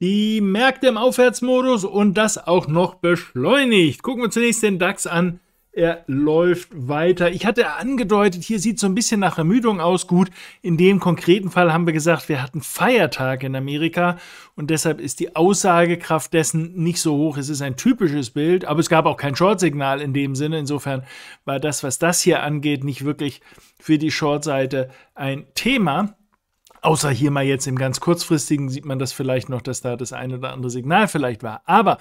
die Märkte im Aufwärtsmodus und das auch noch beschleunigt. Gucken wir zunächst den DAX an. Er läuft weiter. Ich hatte angedeutet, hier sieht so ein bisschen nach Ermüdung aus. Gut, in dem konkreten Fall haben wir gesagt, wir hatten Feiertag in Amerika und deshalb ist die Aussagekraft dessen nicht so hoch. Es ist ein typisches Bild, aber es gab auch kein Short-Signal in dem Sinne. Insofern war das, was das hier angeht, nicht wirklich für die Short-Seite ein Thema. Außer hier mal jetzt im ganz kurzfristigen sieht man das vielleicht noch, dass da das ein oder andere Signal vielleicht war. Aber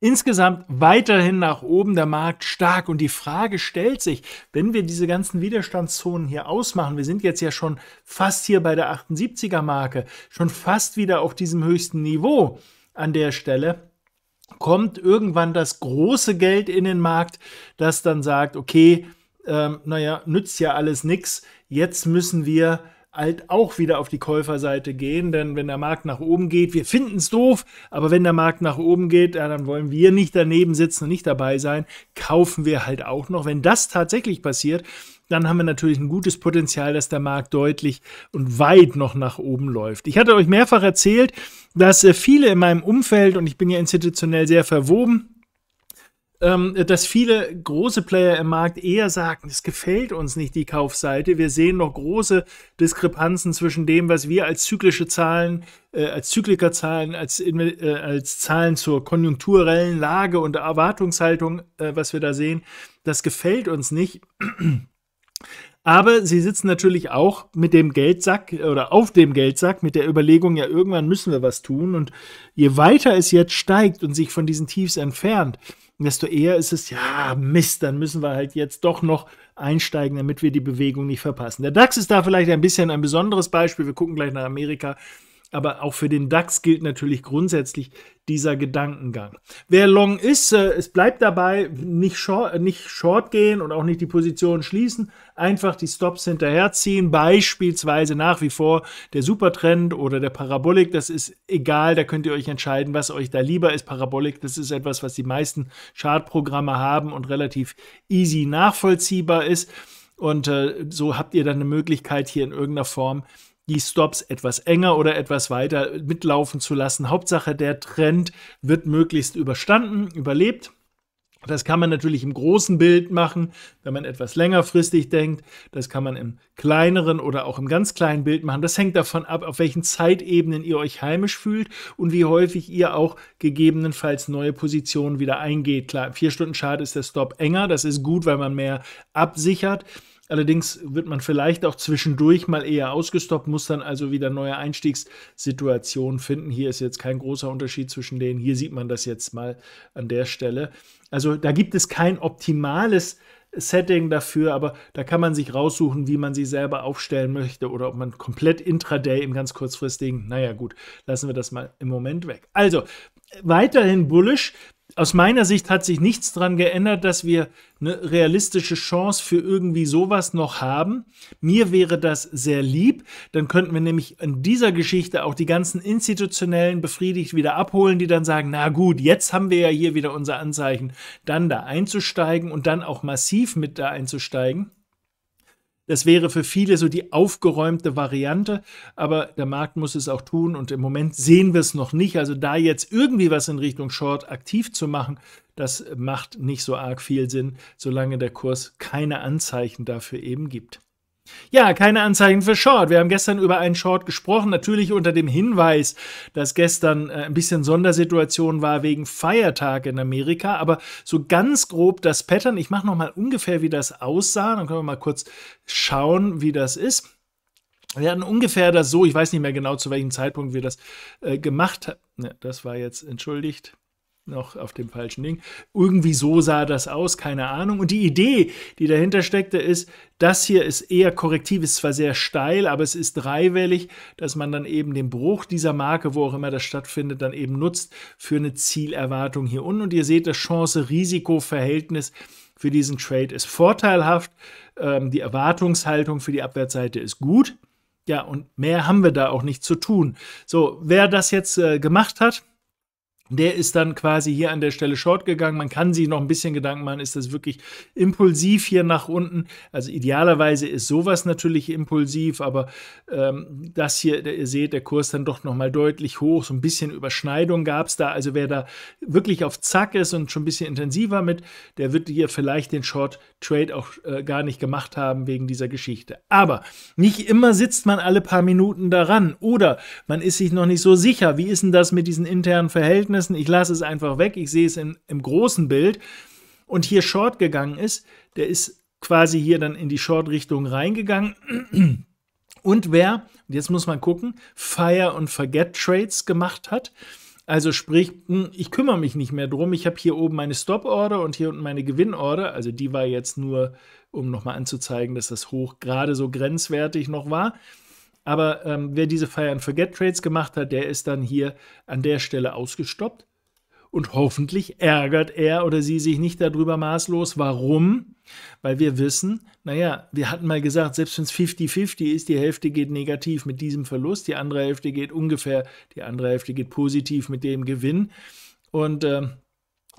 insgesamt weiterhin nach oben der Markt stark. Und die Frage stellt sich, wenn wir diese ganzen Widerstandszonen hier ausmachen, wir sind jetzt ja schon fast hier bei der 78er Marke, schon fast wieder auf diesem höchsten Niveau an der Stelle. Kommt irgendwann das große Geld in den Markt, das dann sagt, okay, ähm, naja, nützt ja alles nichts, jetzt müssen wir halt auch wieder auf die Käuferseite gehen, denn wenn der Markt nach oben geht, wir finden es doof, aber wenn der Markt nach oben geht, ja, dann wollen wir nicht daneben sitzen und nicht dabei sein, kaufen wir halt auch noch. Wenn das tatsächlich passiert, dann haben wir natürlich ein gutes Potenzial, dass der Markt deutlich und weit noch nach oben läuft. Ich hatte euch mehrfach erzählt, dass äh, viele in meinem Umfeld, und ich bin ja institutionell sehr verwoben, ähm, dass viele große Player im Markt eher sagen, es gefällt uns nicht die Kaufseite. Wir sehen noch große Diskrepanzen zwischen dem, was wir als zyklische Zahlen, äh, als Zyklikerzahlen, als, äh, als Zahlen zur konjunkturellen Lage und Erwartungshaltung, äh, was wir da sehen. Das gefällt uns nicht. Aber sie sitzen natürlich auch mit dem Geldsack oder auf dem Geldsack mit der Überlegung, ja, irgendwann müssen wir was tun. Und je weiter es jetzt steigt und sich von diesen Tiefs entfernt, desto eher ist es, ja, Mist, dann müssen wir halt jetzt doch noch einsteigen, damit wir die Bewegung nicht verpassen. Der DAX ist da vielleicht ein bisschen ein besonderes Beispiel. Wir gucken gleich nach Amerika. Aber auch für den DAX gilt natürlich grundsätzlich dieser Gedankengang. Wer long ist, äh, es bleibt dabei, nicht short, nicht short gehen und auch nicht die Position schließen, einfach die Stops hinterherziehen, beispielsweise nach wie vor der Supertrend oder der Parabolik, das ist egal, da könnt ihr euch entscheiden, was euch da lieber ist. Parabolik, das ist etwas, was die meisten Chartprogramme haben und relativ easy nachvollziehbar ist. Und äh, so habt ihr dann eine Möglichkeit, hier in irgendeiner Form die Stops etwas enger oder etwas weiter mitlaufen zu lassen. Hauptsache, der Trend wird möglichst überstanden, überlebt. Das kann man natürlich im großen Bild machen, wenn man etwas längerfristig denkt. Das kann man im kleineren oder auch im ganz kleinen Bild machen. Das hängt davon ab, auf welchen Zeitebenen ihr euch heimisch fühlt und wie häufig ihr auch gegebenenfalls neue Positionen wieder eingeht. Klar, vier Stunden Chart ist der Stop enger. Das ist gut, weil man mehr absichert. Allerdings wird man vielleicht auch zwischendurch mal eher ausgestoppt, muss dann also wieder neue Einstiegssituationen finden. Hier ist jetzt kein großer Unterschied zwischen denen. Hier sieht man das jetzt mal an der Stelle. Also da gibt es kein optimales Setting dafür, aber da kann man sich raussuchen, wie man sie selber aufstellen möchte oder ob man komplett intraday im ganz kurzfristigen, naja gut, lassen wir das mal im Moment weg. Also weiterhin bullish aus meiner Sicht hat sich nichts dran geändert, dass wir eine realistische Chance für irgendwie sowas noch haben. Mir wäre das sehr lieb. Dann könnten wir nämlich in dieser Geschichte auch die ganzen institutionellen befriedigt wieder abholen, die dann sagen, na gut, jetzt haben wir ja hier wieder unser Anzeichen, dann da einzusteigen und dann auch massiv mit da einzusteigen. Das wäre für viele so die aufgeräumte Variante, aber der Markt muss es auch tun und im Moment sehen wir es noch nicht. Also da jetzt irgendwie was in Richtung Short aktiv zu machen, das macht nicht so arg viel Sinn, solange der Kurs keine Anzeichen dafür eben gibt. Ja, keine Anzeichen für Short. Wir haben gestern über einen Short gesprochen, natürlich unter dem Hinweis, dass gestern äh, ein bisschen Sondersituation war wegen Feiertag in Amerika, aber so ganz grob das Pattern. Ich mache nochmal ungefähr, wie das aussah, dann können wir mal kurz schauen, wie das ist. Wir hatten ungefähr das so, ich weiß nicht mehr genau, zu welchem Zeitpunkt wir das äh, gemacht haben. Ne, ja, das war jetzt entschuldigt noch auf dem falschen Ding. Irgendwie so sah das aus, keine Ahnung. Und die Idee, die dahinter steckte, ist, das hier ist eher korrektiv, ist zwar sehr steil, aber es ist dreiwellig, dass man dann eben den Bruch dieser Marke, wo auch immer das stattfindet, dann eben nutzt für eine Zielerwartung hier unten. Und ihr seht, das Chance-Risiko-Verhältnis für diesen Trade ist vorteilhaft. Ähm, die Erwartungshaltung für die Abwärtsseite ist gut. Ja, und mehr haben wir da auch nicht zu tun. So, wer das jetzt äh, gemacht hat, der ist dann quasi hier an der Stelle short gegangen. Man kann sich noch ein bisschen Gedanken machen, ist das wirklich impulsiv hier nach unten? Also idealerweise ist sowas natürlich impulsiv, aber ähm, das hier, ihr seht, der Kurs dann doch nochmal deutlich hoch. So ein bisschen Überschneidung gab es da. Also wer da wirklich auf Zack ist und schon ein bisschen intensiver mit, der wird hier vielleicht den Short Trade auch äh, gar nicht gemacht haben wegen dieser Geschichte. Aber nicht immer sitzt man alle paar Minuten daran oder man ist sich noch nicht so sicher, wie ist denn das mit diesen internen Verhältnissen? Ereignissen, ich lasse es einfach weg, ich sehe es in, im großen Bild und hier Short gegangen ist, der ist quasi hier dann in die Short-Richtung reingegangen. Und wer, jetzt muss man gucken, Fire und Forget Trades gemacht hat, also sprich, hm, ich kümmere mich nicht mehr drum. Ich habe hier oben meine Stop-Order und hier unten meine Gewinn-Order. Also die war jetzt nur, um nochmal anzuzeigen, dass das hoch gerade so grenzwertig noch war. Aber ähm, wer diese Fire and Forget Trades gemacht hat, der ist dann hier an der Stelle ausgestoppt. Und hoffentlich ärgert er oder sie sich nicht darüber maßlos. Warum? Weil wir wissen, naja, wir hatten mal gesagt, selbst wenn es 50-50 ist, die Hälfte geht negativ mit diesem Verlust, die andere Hälfte geht ungefähr, die andere Hälfte geht positiv mit dem Gewinn. Und ähm,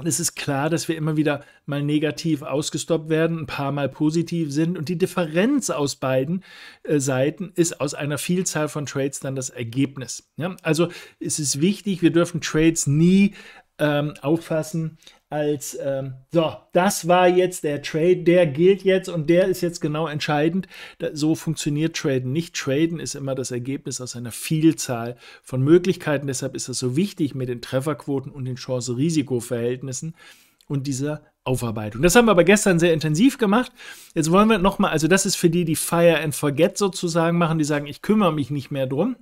es ist klar, dass wir immer wieder mal negativ ausgestoppt werden, ein paar Mal positiv sind. Und die Differenz aus beiden äh, Seiten ist aus einer Vielzahl von Trades dann das Ergebnis. Ja? Also es ist wichtig, wir dürfen Trades nie ähm, auffassen als ähm, so, das war jetzt der Trade, der gilt jetzt und der ist jetzt genau entscheidend. Da, so funktioniert Traden nicht. Traden ist immer das Ergebnis aus einer Vielzahl von Möglichkeiten. Deshalb ist das so wichtig mit den Trefferquoten und den Chance-Risiko-Verhältnissen und dieser Aufarbeitung. Das haben wir aber gestern sehr intensiv gemacht. Jetzt wollen wir nochmal, also das ist für die, die Fire and Forget sozusagen machen, die sagen, ich kümmere mich nicht mehr drum.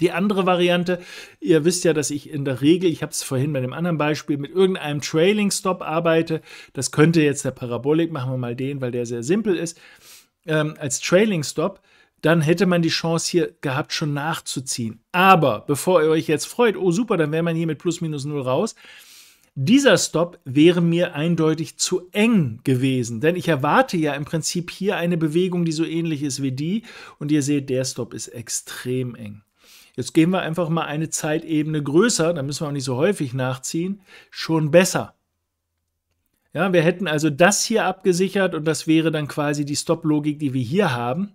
Die andere Variante, ihr wisst ja, dass ich in der Regel, ich habe es vorhin bei dem anderen Beispiel, mit irgendeinem Trailing Stop arbeite. Das könnte jetzt der Parabolik, machen wir mal den, weil der sehr simpel ist, ähm, als Trailing Stop. Dann hätte man die Chance hier gehabt, schon nachzuziehen. Aber bevor ihr euch jetzt freut, oh super, dann wäre man hier mit plus minus null raus. Dieser Stop wäre mir eindeutig zu eng gewesen, denn ich erwarte ja im Prinzip hier eine Bewegung, die so ähnlich ist wie die. Und ihr seht, der Stop ist extrem eng. Jetzt gehen wir einfach mal eine Zeitebene größer, da müssen wir auch nicht so häufig nachziehen, schon besser. Ja, wir hätten also das hier abgesichert und das wäre dann quasi die Stop-Logik, die wir hier haben.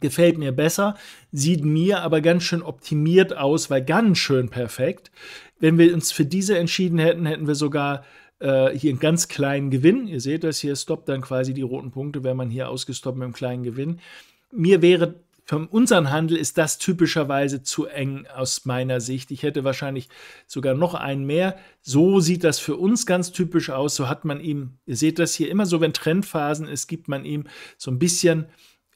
Gefällt mir besser, sieht mir aber ganz schön optimiert aus, weil ganz schön perfekt. Wenn wir uns für diese entschieden hätten, hätten wir sogar äh, hier einen ganz kleinen Gewinn. Ihr seht das hier, stoppt dann quasi die roten Punkte, wenn man hier ausgestoppt mit einem kleinen Gewinn. Mir wäre für unseren Handel ist das typischerweise zu eng aus meiner Sicht. Ich hätte wahrscheinlich sogar noch einen mehr. So sieht das für uns ganz typisch aus. So hat man ihm, ihr seht das hier immer so, wenn Trendphasen ist, gibt man ihm so ein bisschen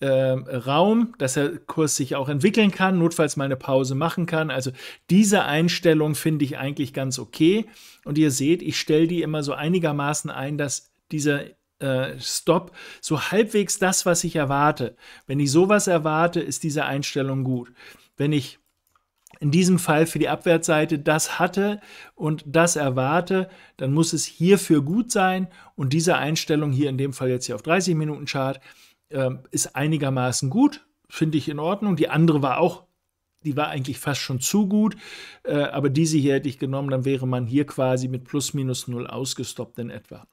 äh, Raum, dass der Kurs sich auch entwickeln kann, notfalls mal eine Pause machen kann. Also diese Einstellung finde ich eigentlich ganz okay. Und ihr seht, ich stelle die immer so einigermaßen ein, dass dieser äh, Stop, so halbwegs das, was ich erwarte. Wenn ich sowas erwarte, ist diese Einstellung gut. Wenn ich in diesem Fall für die Abwärtsseite das hatte und das erwarte, dann muss es hierfür gut sein und diese Einstellung hier in dem Fall jetzt hier auf 30 Minuten Chart äh, ist einigermaßen gut, finde ich in Ordnung. Die andere war auch, die war eigentlich fast schon zu gut, äh, aber diese hier hätte ich genommen, dann wäre man hier quasi mit plus minus null ausgestoppt in etwa.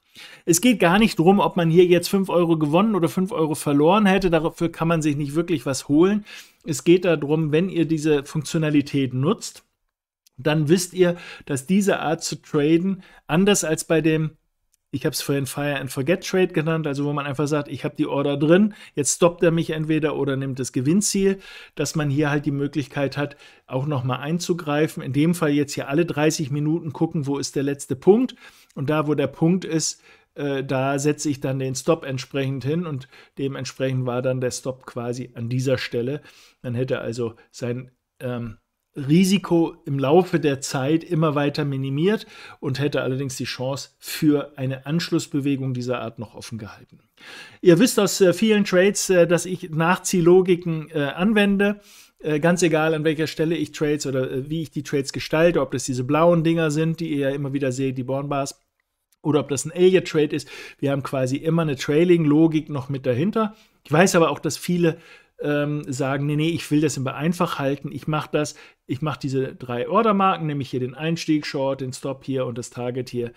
Es geht gar nicht darum, ob man hier jetzt 5 Euro gewonnen oder 5 Euro verloren hätte. Dafür kann man sich nicht wirklich was holen. Es geht darum, wenn ihr diese Funktionalität nutzt, dann wisst ihr, dass diese Art zu traden anders als bei dem ich habe es vorhin Fire and Forget Trade genannt, also wo man einfach sagt, ich habe die Order drin, jetzt stoppt er mich entweder oder nimmt das Gewinnziel, dass man hier halt die Möglichkeit hat, auch nochmal einzugreifen. In dem Fall jetzt hier alle 30 Minuten gucken, wo ist der letzte Punkt und da, wo der Punkt ist, äh, da setze ich dann den Stop entsprechend hin und dementsprechend war dann der Stop quasi an dieser Stelle. Man hätte also sein ähm, Risiko im Laufe der Zeit immer weiter minimiert und hätte allerdings die Chance für eine Anschlussbewegung dieser Art noch offen gehalten. Ihr wisst aus äh, vielen Trades, äh, dass ich Nachziehlogiken äh, anwende. Äh, ganz egal, an welcher Stelle ich Trades oder äh, wie ich die Trades gestalte, ob das diese blauen Dinger sind, die ihr ja immer wieder seht, die Bornbars, oder ob das ein Elliott Trade ist. Wir haben quasi immer eine Trailing-Logik noch mit dahinter. Ich weiß aber auch, dass viele ähm, sagen, nee, nee, ich will das immer einfach halten. Ich mache das, ich mache diese drei Ordermarken, nämlich hier den Einstieg, Short, den Stop hier und das Target hier.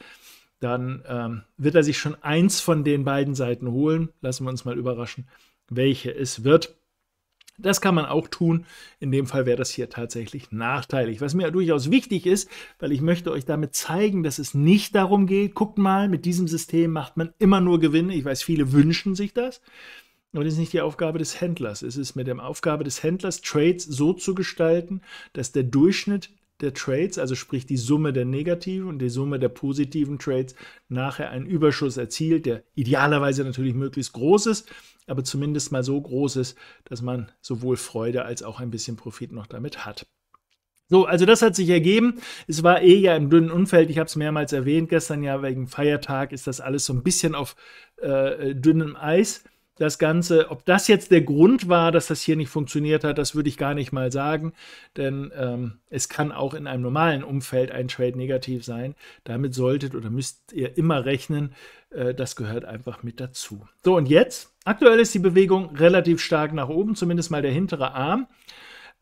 Dann ähm, wird er sich schon eins von den beiden Seiten holen. Lassen wir uns mal überraschen, welche es wird. Das kann man auch tun. In dem Fall wäre das hier tatsächlich nachteilig, was mir durchaus wichtig ist, weil ich möchte euch damit zeigen, dass es nicht darum geht, guckt mal, mit diesem System macht man immer nur Gewinne. Ich weiß, viele wünschen sich das. Aber das ist nicht die Aufgabe des Händlers. Es ist mit der Aufgabe des Händlers, Trades so zu gestalten, dass der Durchschnitt der Trades, also sprich die Summe der negativen und die Summe der positiven Trades, nachher einen Überschuss erzielt, der idealerweise natürlich möglichst groß ist aber zumindest mal so groß ist, dass man sowohl Freude als auch ein bisschen Profit noch damit hat. So, also das hat sich ergeben. Es war eh ja im dünnen Umfeld. Ich habe es mehrmals erwähnt. Gestern ja wegen Feiertag ist das alles so ein bisschen auf äh, dünnem Eis. Das Ganze, ob das jetzt der Grund war, dass das hier nicht funktioniert hat, das würde ich gar nicht mal sagen. Denn ähm, es kann auch in einem normalen Umfeld ein Trade negativ sein. Damit solltet oder müsst ihr immer rechnen. Äh, das gehört einfach mit dazu. So, und jetzt Aktuell ist die Bewegung relativ stark nach oben, zumindest mal der hintere Arm.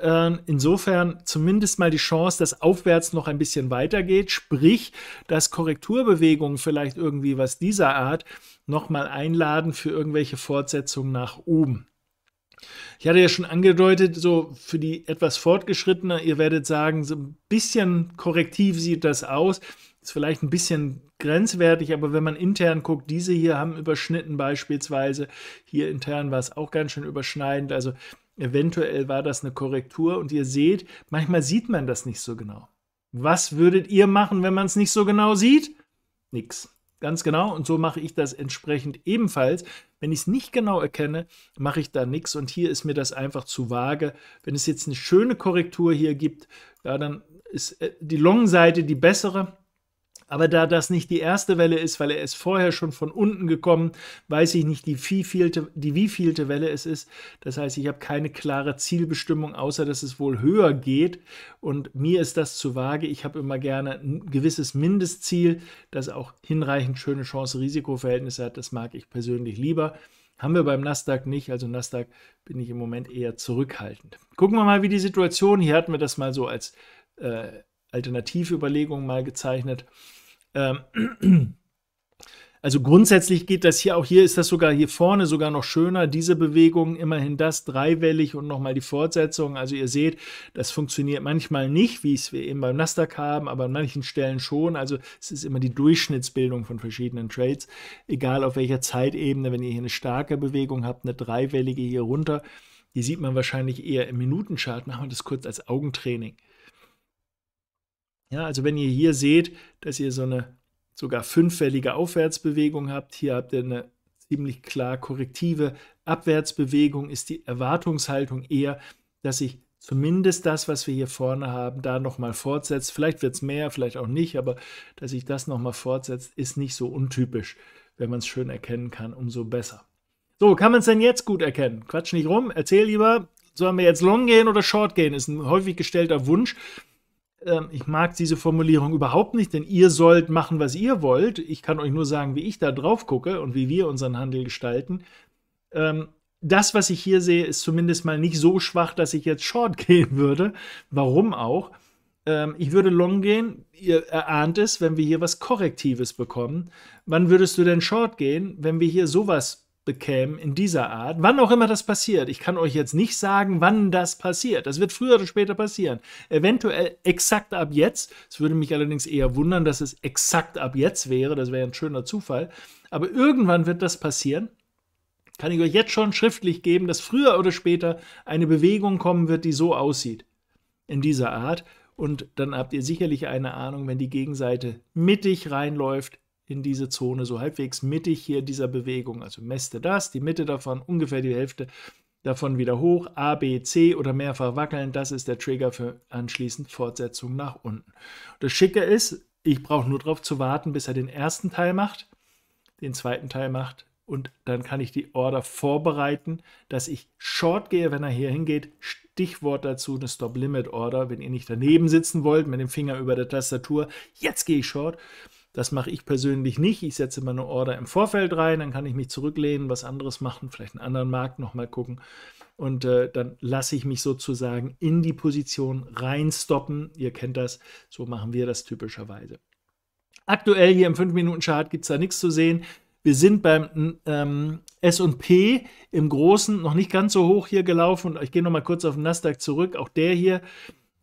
Ähm, insofern zumindest mal die Chance, dass aufwärts noch ein bisschen weitergeht, sprich, dass Korrekturbewegungen vielleicht irgendwie was dieser Art nochmal einladen für irgendwelche Fortsetzungen nach oben. Ich hatte ja schon angedeutet, so für die etwas fortgeschrittener, ihr werdet sagen, so ein bisschen korrektiv sieht das aus. Ist vielleicht ein bisschen grenzwertig, aber wenn man intern guckt, diese hier haben überschnitten beispielsweise. Hier intern war es auch ganz schön überschneidend. Also eventuell war das eine Korrektur und ihr seht, manchmal sieht man das nicht so genau. Was würdet ihr machen, wenn man es nicht so genau sieht? Nix. Ganz genau. Und so mache ich das entsprechend ebenfalls. Wenn ich es nicht genau erkenne, mache ich da nichts. Und hier ist mir das einfach zu vage. Wenn es jetzt eine schöne Korrektur hier gibt, ja, dann ist äh, die Long-Seite die bessere. Aber da das nicht die erste Welle ist, weil er ist vorher schon von unten gekommen, weiß ich nicht, die, wievielte, die wievielte Welle es ist. Das heißt, ich habe keine klare Zielbestimmung, außer dass es wohl höher geht. Und mir ist das zu vage. Ich habe immer gerne ein gewisses Mindestziel, das auch hinreichend schöne Chance-Risiko-Verhältnisse hat. Das mag ich persönlich lieber. Haben wir beim Nasdaq nicht, also Nasdaq bin ich im Moment eher zurückhaltend. Gucken wir mal, wie die Situation, hier hatten wir das mal so als äh, Alternativüberlegung mal gezeichnet. Ähm, also grundsätzlich geht das hier auch hier ist das sogar hier vorne sogar noch schöner diese Bewegung immerhin das dreiwellig und nochmal die Fortsetzung also ihr seht das funktioniert manchmal nicht wie es wir eben beim Nasdaq haben aber an manchen Stellen schon also es ist immer die Durchschnittsbildung von verschiedenen Trades egal auf welcher Zeitebene wenn ihr hier eine starke Bewegung habt eine dreiwellige hier runter die sieht man wahrscheinlich eher im Minutenchart machen wir das kurz als Augentraining ja, also wenn ihr hier seht, dass ihr so eine sogar fünffällige Aufwärtsbewegung habt, hier habt ihr eine ziemlich klar korrektive Abwärtsbewegung, ist die Erwartungshaltung eher, dass sich zumindest das, was wir hier vorne haben, da nochmal fortsetzt. Vielleicht wird es mehr, vielleicht auch nicht, aber dass sich das nochmal fortsetzt, ist nicht so untypisch. Wenn man es schön erkennen kann, umso besser. So, kann man es denn jetzt gut erkennen? Quatsch nicht rum, erzähl lieber. Sollen wir jetzt long gehen oder short gehen? Ist ein häufig gestellter Wunsch. Ähm, ich mag diese Formulierung überhaupt nicht, denn ihr sollt machen, was ihr wollt. Ich kann euch nur sagen, wie ich da drauf gucke und wie wir unseren Handel gestalten. Ähm, das, was ich hier sehe, ist zumindest mal nicht so schwach, dass ich jetzt Short gehen würde. Warum auch? Ähm, ich würde Long gehen. Ihr erahnt es, wenn wir hier was Korrektives bekommen. Wann würdest du denn Short gehen, wenn wir hier sowas bekämen in dieser Art, wann auch immer das passiert. Ich kann euch jetzt nicht sagen, wann das passiert. Das wird früher oder später passieren. Eventuell exakt ab jetzt. Es würde mich allerdings eher wundern, dass es exakt ab jetzt wäre. Das wäre ein schöner Zufall. Aber irgendwann wird das passieren kann ich euch jetzt schon schriftlich geben, dass früher oder später eine Bewegung kommen wird, die so aussieht, in dieser Art. Und dann habt ihr sicherlich eine Ahnung, wenn die Gegenseite mittig reinläuft in diese Zone, so halbwegs mittig hier dieser Bewegung. Also messte das, die Mitte davon, ungefähr die Hälfte davon wieder hoch, A, B, C oder mehrfach wackeln. Das ist der Trigger für anschließend Fortsetzung nach unten. Das Schicke ist, ich brauche nur darauf zu warten, bis er den ersten Teil macht, den zweiten Teil macht und dann kann ich die Order vorbereiten, dass ich Short gehe, wenn er hier hingeht. Stichwort dazu eine Stop-Limit-Order, wenn ihr nicht daneben sitzen wollt mit dem Finger über der Tastatur. Jetzt gehe ich Short das mache ich persönlich nicht. Ich setze meine Order im Vorfeld rein, dann kann ich mich zurücklehnen, was anderes machen, vielleicht einen anderen Markt nochmal gucken. Und äh, dann lasse ich mich sozusagen in die Position reinstoppen. Ihr kennt das, so machen wir das typischerweise. Aktuell hier im 5-Minuten-Chart gibt es da nichts zu sehen. Wir sind beim ähm, SP im Großen noch nicht ganz so hoch hier gelaufen. Ich gehe nochmal kurz auf den Nasdaq zurück. Auch der hier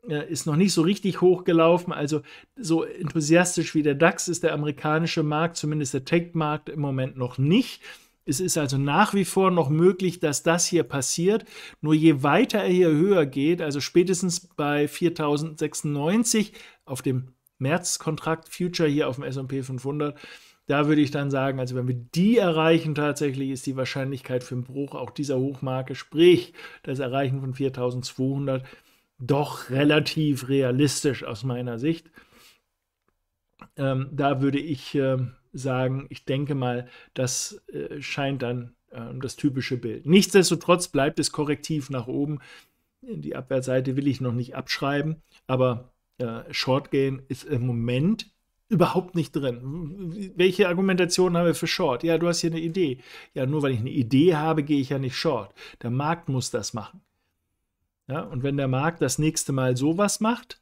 äh, ist noch nicht so richtig hochgelaufen. Also so enthusiastisch wie der DAX ist der amerikanische Markt, zumindest der Tech-Markt im Moment noch nicht. Es ist also nach wie vor noch möglich, dass das hier passiert. Nur je weiter er hier höher geht, also spätestens bei 4096 auf dem März-Kontrakt Future hier auf dem SP 500, da würde ich dann sagen, also wenn wir die erreichen, tatsächlich ist die Wahrscheinlichkeit für einen Bruch auch dieser Hochmarke, sprich das Erreichen von 4200, doch relativ realistisch aus meiner Sicht. Ähm, da würde ich äh, sagen, ich denke mal, das äh, scheint dann äh, das typische Bild. Nichtsdestotrotz bleibt es korrektiv nach oben. Die Abwärtsseite will ich noch nicht abschreiben, aber äh, Short Gain ist im Moment überhaupt nicht drin. Welche Argumentation haben wir für Short? Ja, du hast hier eine Idee. Ja, nur weil ich eine Idee habe, gehe ich ja nicht Short. Der Markt muss das machen. Ja, und wenn der Markt das nächste Mal sowas macht,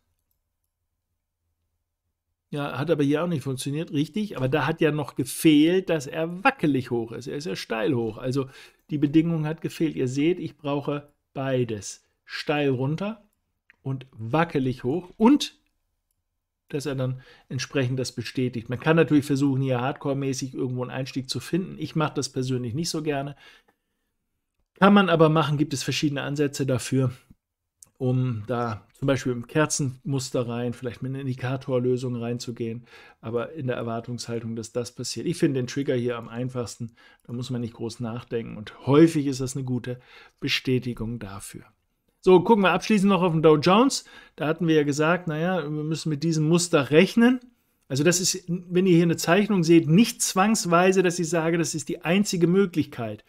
ja, hat aber hier auch nicht funktioniert, richtig. Aber da hat ja noch gefehlt, dass er wackelig hoch ist. Er ist ja steil hoch. Also die Bedingung hat gefehlt. Ihr seht, ich brauche beides. Steil runter und wackelig hoch. Und dass er dann entsprechend das bestätigt. Man kann natürlich versuchen, hier hardcore-mäßig irgendwo einen Einstieg zu finden. Ich mache das persönlich nicht so gerne. Kann man aber machen, gibt es verschiedene Ansätze dafür um da zum Beispiel im Kerzenmuster rein, vielleicht mit einer Indikatorlösung reinzugehen, aber in der Erwartungshaltung, dass das passiert. Ich finde den Trigger hier am einfachsten, da muss man nicht groß nachdenken und häufig ist das eine gute Bestätigung dafür. So, gucken wir abschließend noch auf den Dow Jones. Da hatten wir ja gesagt, naja, wir müssen mit diesem Muster rechnen. Also das ist, wenn ihr hier eine Zeichnung seht, nicht zwangsweise, dass ich sage, das ist die einzige Möglichkeit.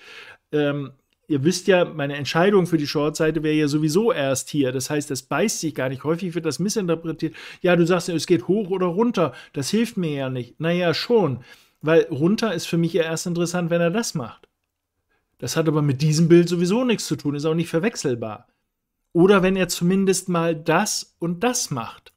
Ähm, ihr wisst ja, meine Entscheidung für die Shortseite wäre ja sowieso erst hier. Das heißt, das beißt sich gar nicht. Häufig wird das missinterpretiert. Ja, du sagst, es geht hoch oder runter. Das hilft mir ja nicht. Naja, schon. Weil runter ist für mich ja erst interessant, wenn er das macht. Das hat aber mit diesem Bild sowieso nichts zu tun, ist auch nicht verwechselbar. Oder wenn er zumindest mal das und das macht.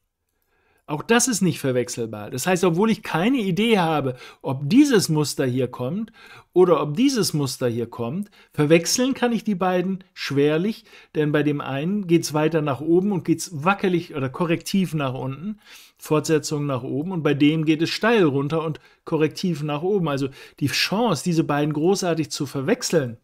Auch das ist nicht verwechselbar. Das heißt, obwohl ich keine Idee habe, ob dieses Muster hier kommt oder ob dieses Muster hier kommt, verwechseln kann ich die beiden schwerlich, denn bei dem einen geht es weiter nach oben und geht es wackelig oder korrektiv nach unten, Fortsetzung nach oben und bei dem geht es steil runter und korrektiv nach oben. Also die Chance, diese beiden großartig zu verwechseln,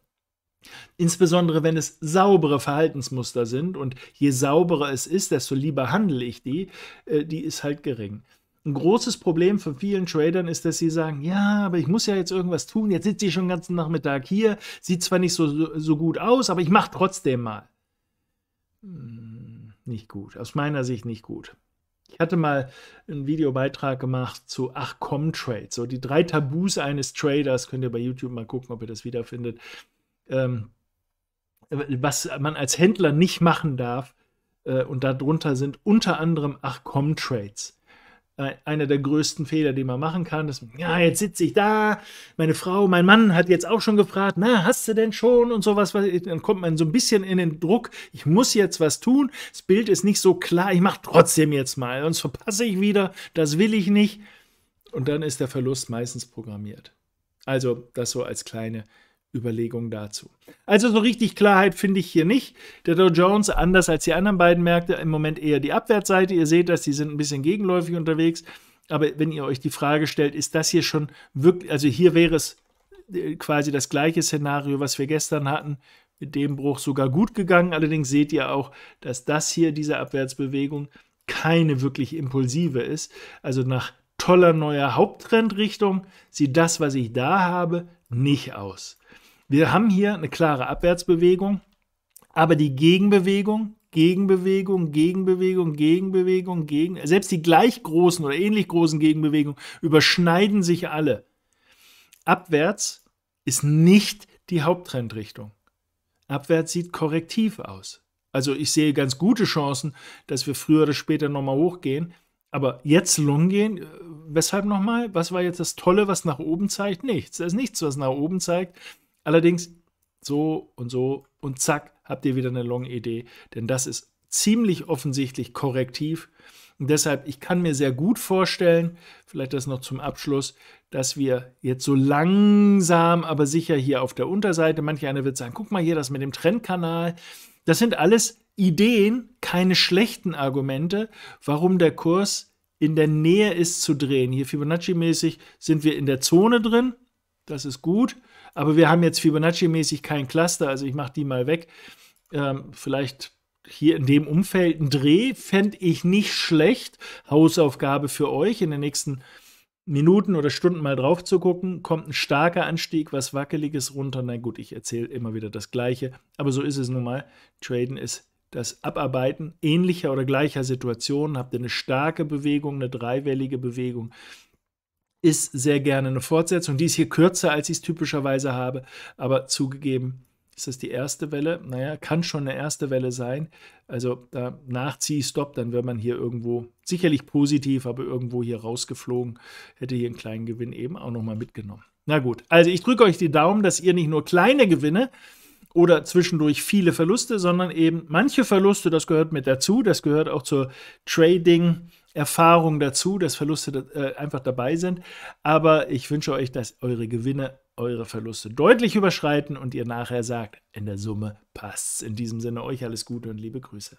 Insbesondere wenn es saubere Verhaltensmuster sind und je sauberer es ist, desto lieber handle ich die, äh, die ist halt gering. Ein großes Problem von vielen Tradern ist, dass sie sagen, ja, aber ich muss ja jetzt irgendwas tun, jetzt sitze ich schon den ganzen Nachmittag hier, sieht zwar nicht so, so gut aus, aber ich mache trotzdem mal. Hm, nicht gut, aus meiner Sicht nicht gut. Ich hatte mal einen Videobeitrag gemacht zu Ach komm Trade, so die drei Tabus eines Traders, könnt ihr bei YouTube mal gucken, ob ihr das wiederfindet ähm, was man als Händler nicht machen darf. Äh, und darunter sind unter anderem, ach komm, Trades. Äh, einer der größten Fehler, den man machen kann, ist, ja, jetzt sitze ich da, meine Frau, mein Mann hat jetzt auch schon gefragt, na, hast du denn schon und sowas, dann kommt man so ein bisschen in den Druck, ich muss jetzt was tun, das Bild ist nicht so klar, ich mache trotzdem jetzt mal, sonst verpasse ich wieder, das will ich nicht. Und dann ist der Verlust meistens programmiert. Also das so als kleine Überlegungen dazu. Also so richtig Klarheit finde ich hier nicht. Der Dow Jones, anders als die anderen beiden Märkte, im Moment eher die Abwärtsseite. Ihr seht das, die sind ein bisschen gegenläufig unterwegs. Aber wenn ihr euch die Frage stellt, ist das hier schon wirklich, also hier wäre es äh, quasi das gleiche Szenario, was wir gestern hatten, mit dem Bruch sogar gut gegangen. Allerdings seht ihr auch, dass das hier, diese Abwärtsbewegung, keine wirklich impulsive ist. Also nach toller neuer Haupttrendrichtung sieht das, was ich da habe, nicht aus. Wir haben hier eine klare Abwärtsbewegung, aber die Gegenbewegung, Gegenbewegung, Gegenbewegung, Gegenbewegung, gegen selbst die gleich großen oder ähnlich großen Gegenbewegungen überschneiden sich alle. Abwärts ist nicht die Haupttrendrichtung. Abwärts sieht korrektiv aus. Also ich sehe ganz gute Chancen, dass wir früher oder später nochmal hochgehen. Aber jetzt long gehen, äh, weshalb nochmal? Was war jetzt das Tolle, was nach oben zeigt? Nichts. Da ist nichts, was nach oben zeigt. Allerdings so und so und zack, habt ihr wieder eine Long-Idee, denn das ist ziemlich offensichtlich korrektiv. Und deshalb, ich kann mir sehr gut vorstellen, vielleicht das noch zum Abschluss, dass wir jetzt so langsam, aber sicher hier auf der Unterseite, manche einer wird sagen, guck mal hier, das mit dem Trendkanal, das sind alles Ideen, keine schlechten Argumente, warum der Kurs in der Nähe ist zu drehen. Hier Fibonacci-mäßig sind wir in der Zone drin, das ist gut. Aber wir haben jetzt Fibonacci-mäßig kein Cluster, also ich mache die mal weg. Ähm, vielleicht hier in dem Umfeld ein Dreh fände ich nicht schlecht. Hausaufgabe für euch in den nächsten Minuten oder Stunden mal drauf zu gucken. Kommt ein starker Anstieg, was Wackeliges runter. Na gut, ich erzähle immer wieder das Gleiche, aber so ist es nun mal. Traden ist das Abarbeiten ähnlicher oder gleicher Situationen. Habt ihr eine starke Bewegung, eine dreiwellige Bewegung, ist sehr gerne eine Fortsetzung. Die ist hier kürzer, als ich es typischerweise habe, aber zugegeben, ist das die erste Welle? Naja, kann schon eine erste Welle sein. Also da nachziehe ich stopp, dann wäre man hier irgendwo sicherlich positiv, aber irgendwo hier rausgeflogen, hätte hier einen kleinen Gewinn eben auch nochmal mitgenommen. Na gut, also ich drücke euch die Daumen, dass ihr nicht nur kleine Gewinne oder zwischendurch viele Verluste, sondern eben manche Verluste, das gehört mit dazu, das gehört auch zur Trading- Erfahrung dazu, dass Verluste äh, einfach dabei sind. Aber ich wünsche euch, dass eure Gewinne eure Verluste deutlich überschreiten und ihr nachher sagt, in der Summe passt's. In diesem Sinne euch alles Gute und liebe Grüße.